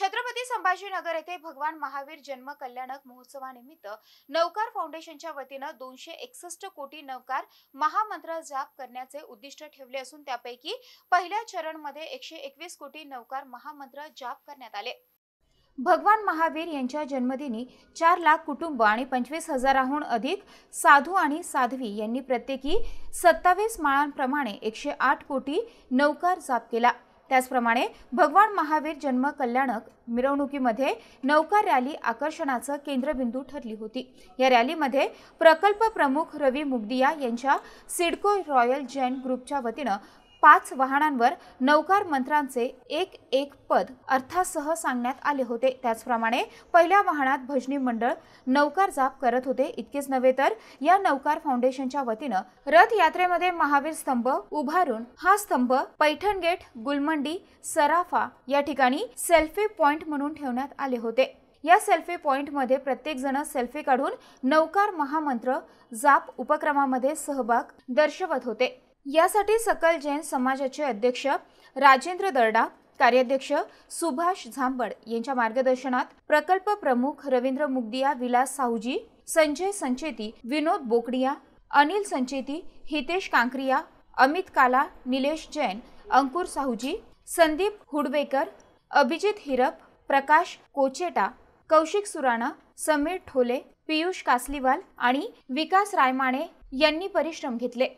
छत्रपती संभाजीनगर येथे भगवान महावीर जन्म कल्याणक महोत्सवानिमित्त नवकार फाउंडेशनच्या वतीनं दोनशे एकसष्ट कोटी नवकार महामंत्र जाप करण्याचे उद्दिष्ट ठेवले असून त्यापैकी पहिल्या चरणमध्ये एकशे एकवीस कोटी नवकार महामंत्र जाप करण्यात आले भगवान महावीर यांच्या जन्मदिनी चार लाख कुटुंब आणि पंचवीस हजाराहून अधिक साधू आणि साध्वी यांनी प्रत्येकी सत्तावीस माळांप्रमाणे एकशे आठ कोटी नौकार जाप केला त्याचप्रमाणे भगवान महावीर जन्म कल्याणक मिरवणुकीमध्ये नौका रॅली आकर्षणाचं केंद्रबिंदू ठरली होती या रॅलीमध्ये प्रकल्प प्रमुख रवी मुग्दिया यांच्या सिडको रॉयल जैन ग्रुपच्या वतीनं पाच वाहनांवर नौकार मंत्रांचे एक एक पद अर्थासह सांगण्यात आले होते त्याचप्रमाणे पहिल्या वाहनात भजनी मंडळ नौकार जाप करत होते इतकेच नव्हे तर या नौकार फाउंडेशनच्या वतीनं यात्रेमध्ये महावीर स्तंभ उभारून हा स्तंभ पैठण गेट गुलमंडी सराफा या ठिकाणी सेल्फी पॉइंट म्हणून ठेवण्यात आले होते या सेल्फी पॉइंट प्रत्येक प्रत्येकजण सेल्फी काढून नौकार महामंत्र जाप उपक्रमामध्ये सहभाग दर्शवत होते यासाठी सकल जैन समाजाचे अध्यक्ष राजेंद्र दर्डा कार्याध्यक्ष सुभाष झांबड यांच्या मार्गदर्शनात प्रकल्प प्रमुख रवींद्र मुगदिया विलास साहूजी संजय संचेती विनोद बोकडिया अनिल संचेती हितेश कांक्रिया अमित काला निलेश जैन अंकुर साहूजी संदीप हुडवेकर अभिजित हिरप प्रकाश कोचेटा कौशिक सुराणा समीर ठोले पियुष कासलीवाल आणि विकास रायमाणे यांनी परिश्रम घेतले